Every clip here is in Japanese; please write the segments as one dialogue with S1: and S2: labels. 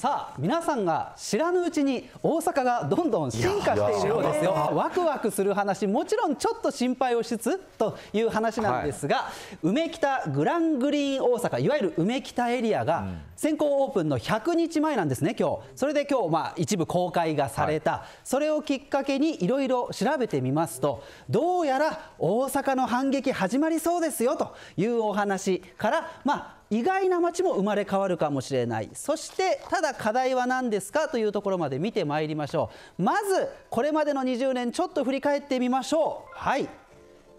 S1: さあ皆さんが知らぬうちに大阪がどんどん進化しているようですよワクワクする話もちろんちょっと心配をしつつという話なんですが、はい、梅北グラングリーン大阪いわゆる梅北エリアが先行オープンの100日前なんですね今日それで今日まあ一部公開がされた、はい、それをきっかけにいろいろ調べてみますとどうやら大阪の反撃始まりそうですよというお話からまあ意外な街も生まれ変わるかもしれないそしてただ課題は何ですかというところまで見てまいりましょうまずこれまでの20年ちょっと振り返ってみましょうはい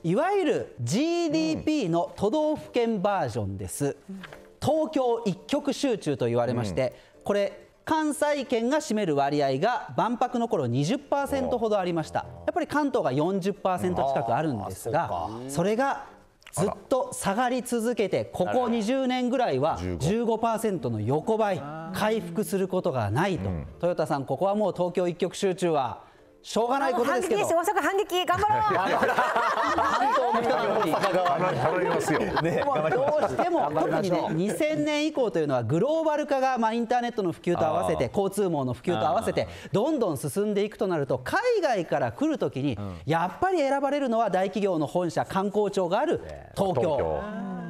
S1: いわゆる GDP の都道府県バージョンです、うん、東京一極集中と言われまして、うん、これ関西圏が占める割合が万博の頃20%ほどありましたやっぱり関東が40%近くあるんですがそれがずっと下がり続けて、ここ20年ぐらいは15%の横ばい、回復することがないと、豊田さん、ここはもう東京一極集中は。しょうがないことですけど。反
S2: 撃反撃頑張ろう。ね、どうしても特にね2000
S1: 年以降というのはグローバル化がまあインターネットの普及と合わせて交通網の普及と合わせてどんどん進んでいくとなると海外から来るときにやっぱり選ばれるのは大企業の本社観光庁がある東京。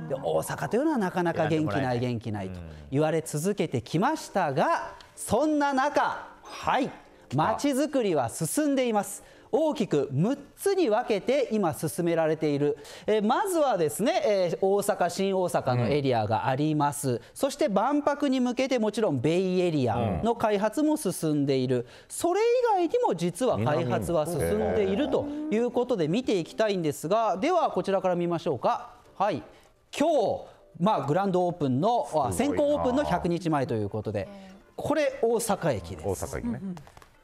S1: で大阪というのはなかなか元気ない元気ないと言われ続けてきましたがそんな中はいまちづくりは進んでいます大きく6つに分けて今進められている、えー、まずはですね、えー、大阪新大阪のエリアがあります、うん、そして万博に向けてもちろんベイエリアの開発も進んでいる、うん、それ以外にも実は開発は進んでいるということで見ていきたいんですがではこちらから見ましょうかはい今日まあ、グランドオープンの先行オープンの100日前ということでこれ大阪駅です。大阪駅ね、うん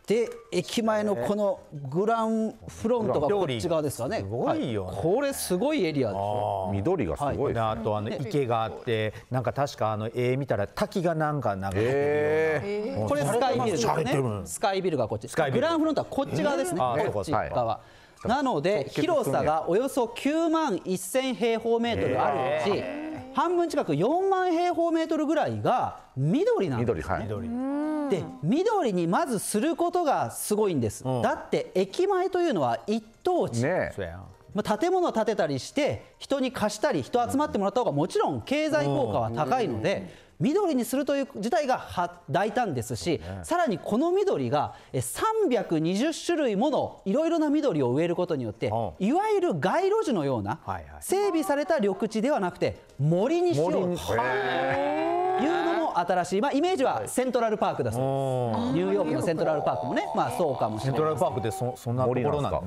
S1: で駅前のこのグランフロントがこっち側ですかねすごいよ、ねはい、これすごいエリアです。ょ緑がすごい、はい、あとあの池があってなんか確かあの絵見たら滝がなんか流れてるような、えー、これスカイビルですねスカイビルがこっちグランフロントはこっち側ですね、こっち側、はいなので広さがおよそ9万1000平方メートルあるうち、半分近く4万平方メートルぐらいが緑なんですね。緑はい、で緑にまずすることがすごいんです、うん、だって駅前というのは一等地、ね、まあ、建物を建てたりして人に貸したり人集まってもらった方がもちろん経済効果は高いので、うんうん緑にするという事態が大胆ですし、さらにこの緑が320種類ものいろいろな緑を植えることによって、いわゆる街路樹のような、整備された緑地ではなくて、森にしようというのも新しい、まあ、イメージはセントラルパークだそうです、ニューヨークのセントラルパークもね、まあ、そうかもしれないセントラルパークでそそんなところな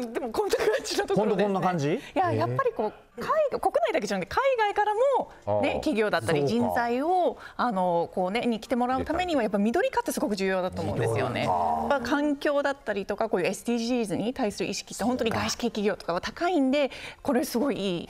S2: んでもこんな感じのと
S1: ころ、ね、いややっぱ
S2: りこう海外国内だけじゃなくて海外からも、ね、企業だったり人材をあのこう、ね、に来てもらうためにはやっぱ緑化ってすごく重要だと思うんですよね。まあ、環境だったりとかこういう SDGs に対する意識って本当に外資系企業とかは高いんでこれすごいいい動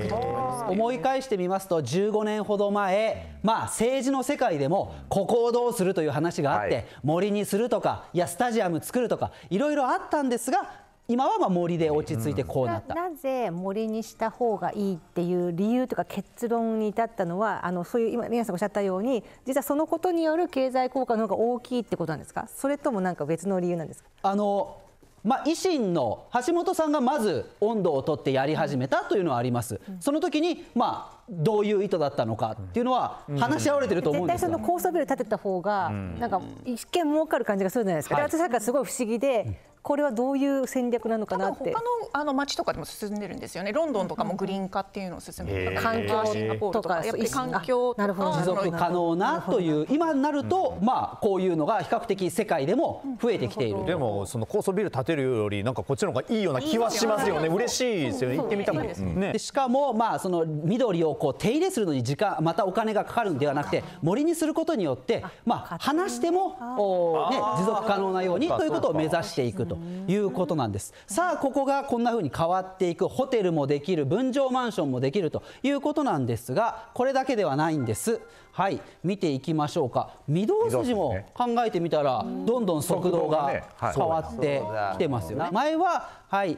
S1: きだと思います、ね、思い返してみますと15年ほど前、まあ、政治の世界でもここをどうするという話があって、はい、森にするとかいやスタジアム作るとかいろいろあったんですが今はまあ森で落ち着いてこうなった、
S2: うん、ななぜ森にした方がいいっていう理由とか結論に至ったのはあのそういう今皆さんおっしゃったように実はそのことによる経済効果の方が大きいってことなんですかそれともなんか別の理由なんですかあの
S1: まあ、維新の橋本さんがまず温度を取ってやり始めたというのはあります、うん、その時に、まあ、どういう意図だったのかっていうのは話し合われてると思うんですよ、うん、絶
S2: 対その高層ビル建てた方が、なんか一見儲かる感じがするじゃないですか、はい、私なんかすごい不思議で、これはどういう戦略なのかなって他のあの街とかでも進んでるんですよねロンドンとかもグリーン化っていうのを進めて、環境シンガポールとかやっぱり環境とか持続可
S1: 能なという今になると、まあこういうのが比較的世界でも増えてきている、でもその高層ビル建てるよりなんかこっちの方がいいような気はしますよね嬉しいですよね行ってみたでね、しかもまあその緑をこう手入れするのに時間またお金がかかるんではなくて森にすることによってまあ話してもお、ね、持続可能なようにということを目指していくと。ということなんです。さあ、ここがこんな風に変わっていく、ホテルもできる、分譲マンションもできるということなんですが、これだけではないんです。はい、見ていきましょうか。御堂筋も考えてみたら、どんどん速度が変わってきてますよね。前は、はい、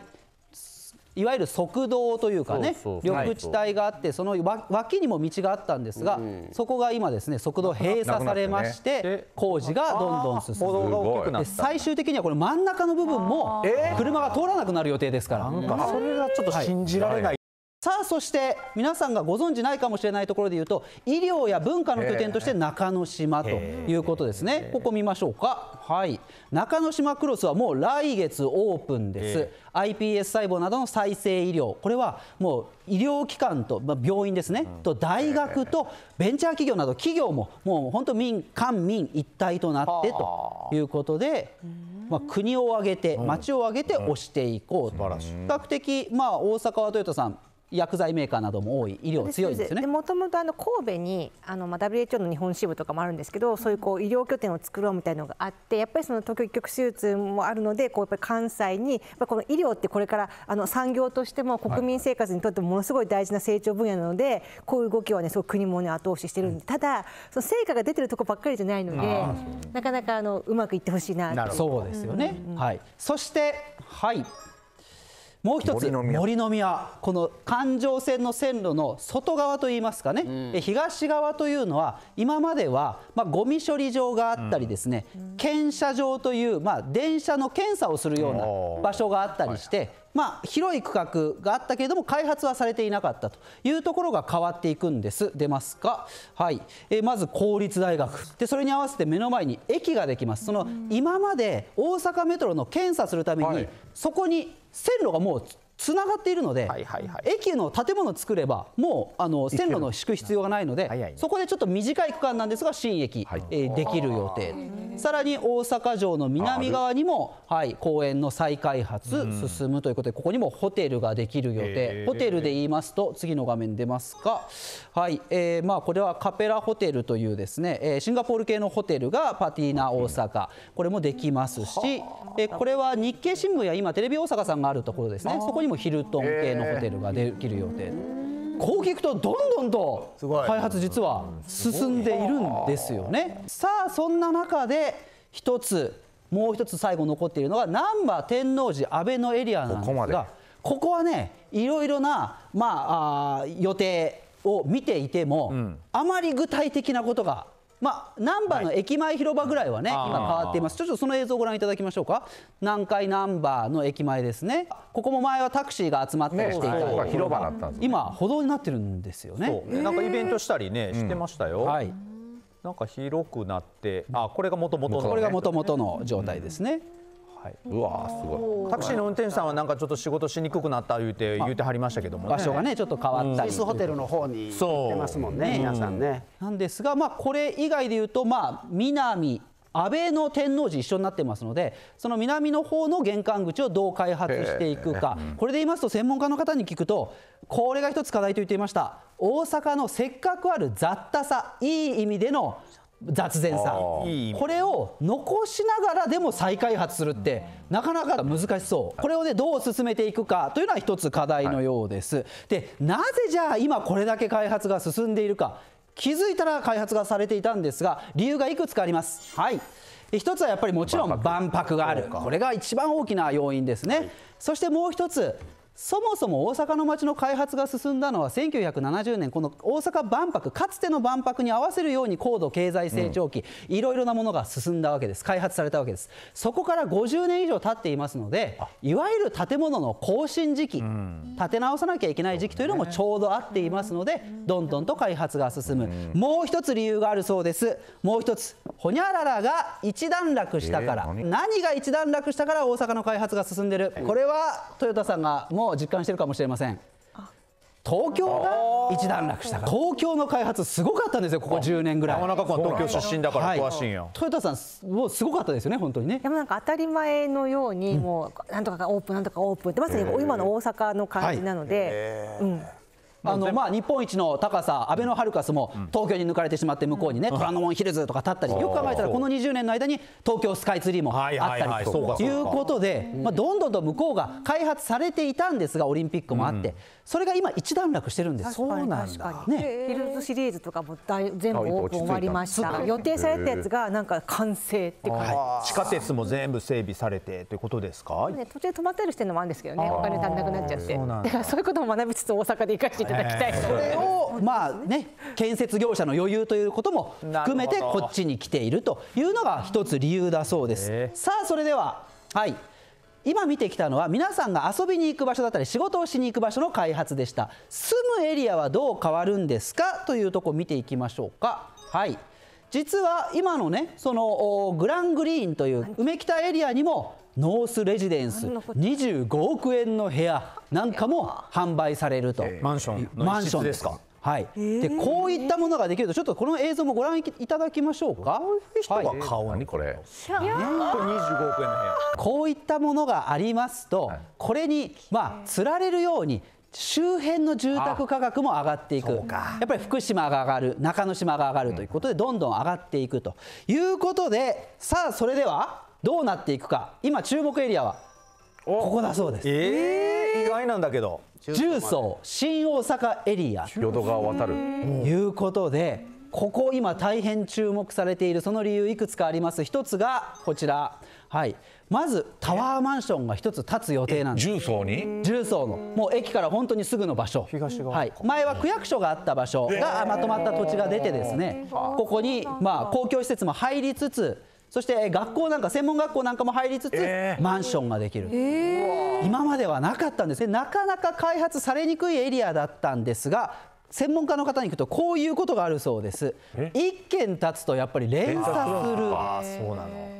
S1: いわゆる側道というかね緑地帯があってその脇にも道があったんですが、そこが今ですね側道閉鎖されまして、工事がどんどん進んで、最終的にはこれ真ん中の部分も車が通らなくなる予定ですからそれがちょっと信じられないさあそして皆さんがご存じないかもしれないところで言うと医療や文化の拠点として中之島ということですねここ見ましょうかはい中之島クロスはもう来月オープンです iPS 細胞などの再生医療これはもう医療機関と、病院ですね、と大学とベンチャー企業など企業ももう本当民間民一体となってということで、まあ、国を挙げて町を挙げて推していこうと、うん、比較的、大阪はトヨタさん薬剤メーカーなども多い医療強いですよね
S2: もともと神戸にあの、まあ、WHO の日本支部とかもあるんですけどそういうこう医療拠点を作ろうみたいなのがあってやっぱりその東京一極手術もあるのでこうやっぱ関西にやこの医療ってこれからあの産業としても国民生活にとってもものすごい大事な成長分野なので、はい、こういう動きはねすごく国も、ね、後押ししてるんで、うん、ただその成果が出てるとこばっかりじゃないのでなかなかあのうまくいってほしいなそうですよね、うん
S1: うん、はい、そしてはいもう一つ、森の宮、この環状線の線路の外側といいますかね、うん、東側というのは、今までは、まあ、ゴミ処理場があったりですね、うん、検車場という、まあ、電車の検査をするような場所があったりして、まあ、広い区画があったけれども開発はされていなかったというところが変わっていくんです出ますか、はいえまず公立大学でそれに合わせて目の前に駅ができますその今まで大阪メトロの検査するために、はい、そこに線路がもうつながっているので、駅の建物を作れば、もうあの線路の敷く必要がないので、そこでちょっと短い区間なんですが、新駅、えできる予定、さらに大阪城の南側にも、はい、公園の再開発進むということで、ここにもホテルができる予定、ホテルで言いますと、次の画面出ますか、はいえーまあ、これはカペラホテルというですね、えシンガポール系のホテルがパティーナ大阪、これもできますし、えこれは日経新聞や今、テレビ大阪さんがあるところですね、そこににもヒルトン系のホテルができる予定こう聞くとどんどんと開発実は進んでいるんですよねさあそんな中で一つもう一つ最後残っているのが難波天王寺阿倍のエリアなんですがここはねいろいろな、まあ、あ予定を見ていても、うん、あまり具体的なことがまあ、ナンバーの駅前広場ぐらいはね、今変わっています。ちょっとその映像をご覧いただきましょうか。南海ナンバーの駅前ですね。ここも前はタクシーが集まったりしていた、ね、広場だったんです、ね、今、歩道になってるんですよね。なんかイベントしたりね、してましたよ。うん、はい。なんか広くなって、あ、これがもともとの、これがもともとの状態ですね。うんはい、うわすごいタクシーの運転手さんはなんかちょっと仕事しにくくなった言うて言うてはりましたけども、ね、場所がねちょっと変わったり、うん、ホテルの方に行ってますもんね、うん、皆さんねなんですがまあこれ以外で言うとまあ南安倍の天王寺一緒になってますのでその南の方の玄関口をどう開発していくか、えー、これで言いますと専門家の方に聞くとこれが一つ課題と言っていました大阪のせっかくある雑多さいい意味での雑然さこれを残しながらでも再開発するってなかなか難しそうこれをねどう進めていくかというのは一つ課題のようです、でなぜじゃあ今これだけ開発が進んでいるか気づいたら開発がされていたんですが理由がいくつかありますはい一つはやっぱりもちろん万博があるこれが一番大きな要因ですね、そしてもう一つそもそも大阪の街の開発が進んだのは1970年、この大阪万博、かつての万博に合わせるように高度経済成長期、いろいろなものが進んだわけです、開発されたわけです、そこから50年以上経っていますので、いわゆる建物の更新時期、建て直さなきゃいけない時期というのもちょうど合っていますので、どんどんと開発が進む、もう一つ理由があるそうです、もう一つ、ほにゃららが一段落したから、何が一段落したから大阪の開発が進んでる、これは豊田さんがもう実感してるかもしれません。東京が一段落したから東京の開発すごかったんですよここ10年ぐらい山中君は東京出身だから詳しいん
S2: はい、豊田さんもうすごかったですよね本当にねでもなんか当たり前のように、もうなんとかがオープンなんとかオープンってまさに今の大阪の感じなので、はい、うんあのま
S1: あ、日本一の高さ、あべのハルカスも東京に抜かれてしまって、向こうにね、虎ノ門ヒルズとか立ったり、よく考えたら、この20年の間に東京スカイツリーもあったりということで、まあ、どんどんと向こうが開発されていたんですが、オリンピックもあって、それが今、一段落してるんですそう
S2: なんだ、ね、ヒルズシリーズとかも大全部オープン終わりました、予定されたやつが、なんか完成って感じ、地下
S1: 鉄も全部整備されてということですか、ね、
S2: 途中で止まったりしてるのもあるんですけどね、お金足りなくなっちゃって、だからそういうことも学びつつ、大阪で行かてただきたい、それ
S1: を、まあね、建設業者の余裕ということも含めて、こっちに来ているというのが一つ理由だそうです。さあ、それでは、はい。今見てきたのは皆さんが遊びに行く場所だったり仕事をしに行く場所の開発でした住むエリアはどう変わるんですかというとこ見ていきましょうかはい実は今のねそのグラングリーンという梅北エリアにもノースレジデンス25億円の部屋なんかも販売されると、マンションマンションですかはい、でこういったものができるとちょっとこの映像もご覧いただきましょうかこういう人が億円の、部屋こういったものがありますと、これにまあつられるように周辺の住宅価格も上がっていく、やっぱり福島が上がる、中之島が上がるということで、どんどん上がっていくということで、さあ、それではどうなっていくか、今、注目エリアはここだそうです。えー、意外なんだけど重曹新大阪エリア淀川渡るいうことでここ今大変注目されているその理由いくつかあります一つがこちらはいまずタワーマンションが一つ建つ予定なんです重層に重層のもう駅から本当にすぐの場所東側、はい、前は区役所があった場所がまとまった土地が出てですねここにまあ公共施設も入りつつそして学校なんか専門学校なんかも入りつつ、マンションができる、えー、今まではなかったんですねなかなか開発されにくいエリアだったんですが専門家の方に聞くとこういうことがあるそうです一軒建つとやっぱり連鎖する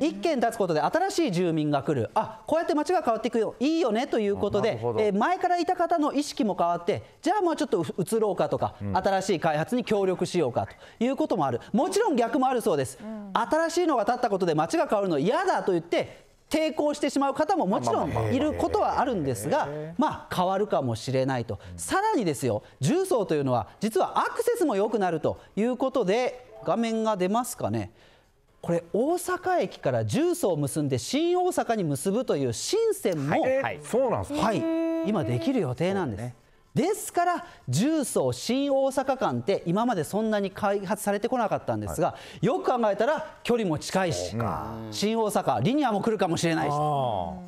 S1: 一軒建つことで新しい住民が来るあこうやって街が変わっていくよいいよねということで、え前からいた方の意識も変わってじゃあもうちょっと移ろうかとか、新しい開発に協力しようかということもあるもちろん逆もあるそうです、新しいのが建ったことで街が変わるの嫌だと言って抵抗してしまう方ももちろんいることはあるんですが、まあ、変わるかもしれないと、さらにですよ、重曹というのは、実はアクセスも良くなるということで、画面が出ますかね。これ大阪駅から重曹を結んで新大阪に結ぶという新線も、はい、そうなんですはい、今できる予定なんです。ですから重曹新大阪間って今までそんなに開発されてこなかったんですが、はい、よく考えたら距離も近いし新大阪リニアも来るかもしれないし考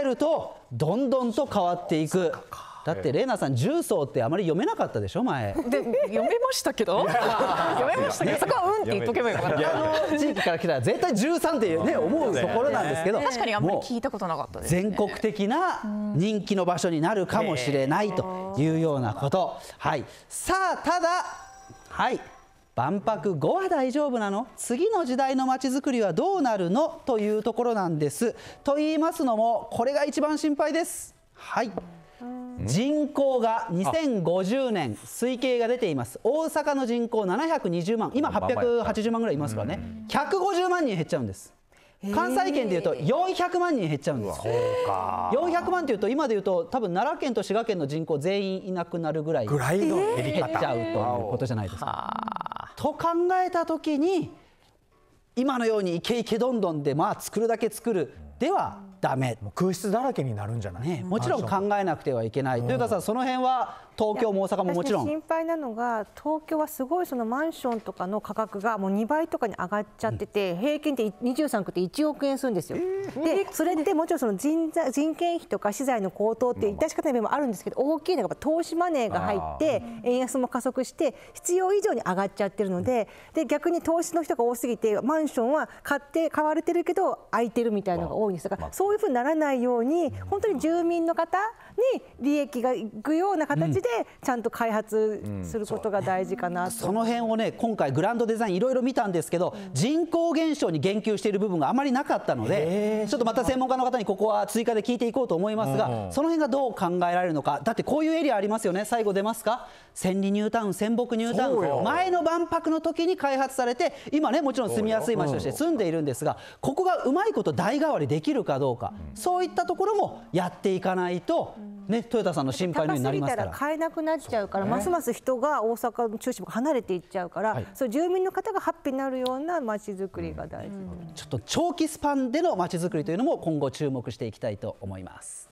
S1: えるとどんどんと変わっていく。だって玲奈さん重曹ってあまり読めなかったでしょ前で読
S2: めましたけど読めましたけどそこはうんって言っとけばよかったあの地域
S1: から来たら絶対13ってね思うところなんですけど確かにあんまり聞いたことなかったです、ね、全国的な人気の場所になるかもしれないというようなことはいさあただはい万博後は大丈夫なの次の時代のまちづくりはどうなるのというところなんですと言いますのもこれが一番心配ですはい。人口が2050年推計が出ています大阪の人口720万今880万ぐらいいますからね150万人減っちゃうんです関西圏でいうと400万人減っちゃうんです400万というと今でいうと多分奈良県と滋賀県の人口全員いなくなるぐらい減っちゃうということじゃないですか。と考えた時に今のようにイケイケどんどんでまあ作るだけ作るではダメ空室だらけになるんじゃない、ね、もちろん考えなくてはいけない、というかさその辺は東京も大阪ももちろん。心
S2: 配なのが、東京はすごいそのマンションとかの価格がもう2倍とかに上がっちゃってて、うん、平均で23区って1億円するんですよ。えー、で、それってもちろんその人人件費とか資材の高騰って致し方面もあるんですけど、大きいのが投資マネーが入って、円安も加速して、必要以上に上がっちゃってるので、で逆に投資の人が多すぎて、マンションは買って買われてるけど、空いてるみたいなのが多いんですが、そういうふうにならないように、本当に住民の方、に利益がいくような形でちゃんと開発することが大事かなと、うんうんそその
S1: 辺をね今回グランドデザインいろいろ見たんですけど、人口減少に言及している部分があまりなかったのでちょっとまた専門家の方にここは追加で聞いていこうと思いますが、その辺がどう考えられるのかだってこういうエリアありますよね最後出ますか千里ニュータウン千北ニュータウン前の万博の時に開発されて今ねもちろん住みやすい街として住んでいるんですがここがうまいこと代替わりできるかどうか、そういったところもやっていかないとね、トヨタさんの心配になりますから。
S2: 買えなくなっちゃうから、ね、ますます人が大阪の中心部離れていっちゃうから、はい、そう住民の方がハッピーになるような街づくりが大事、うん、
S1: ちょっと長期スパンでの街づくりというのも今後注目していきたいと思います。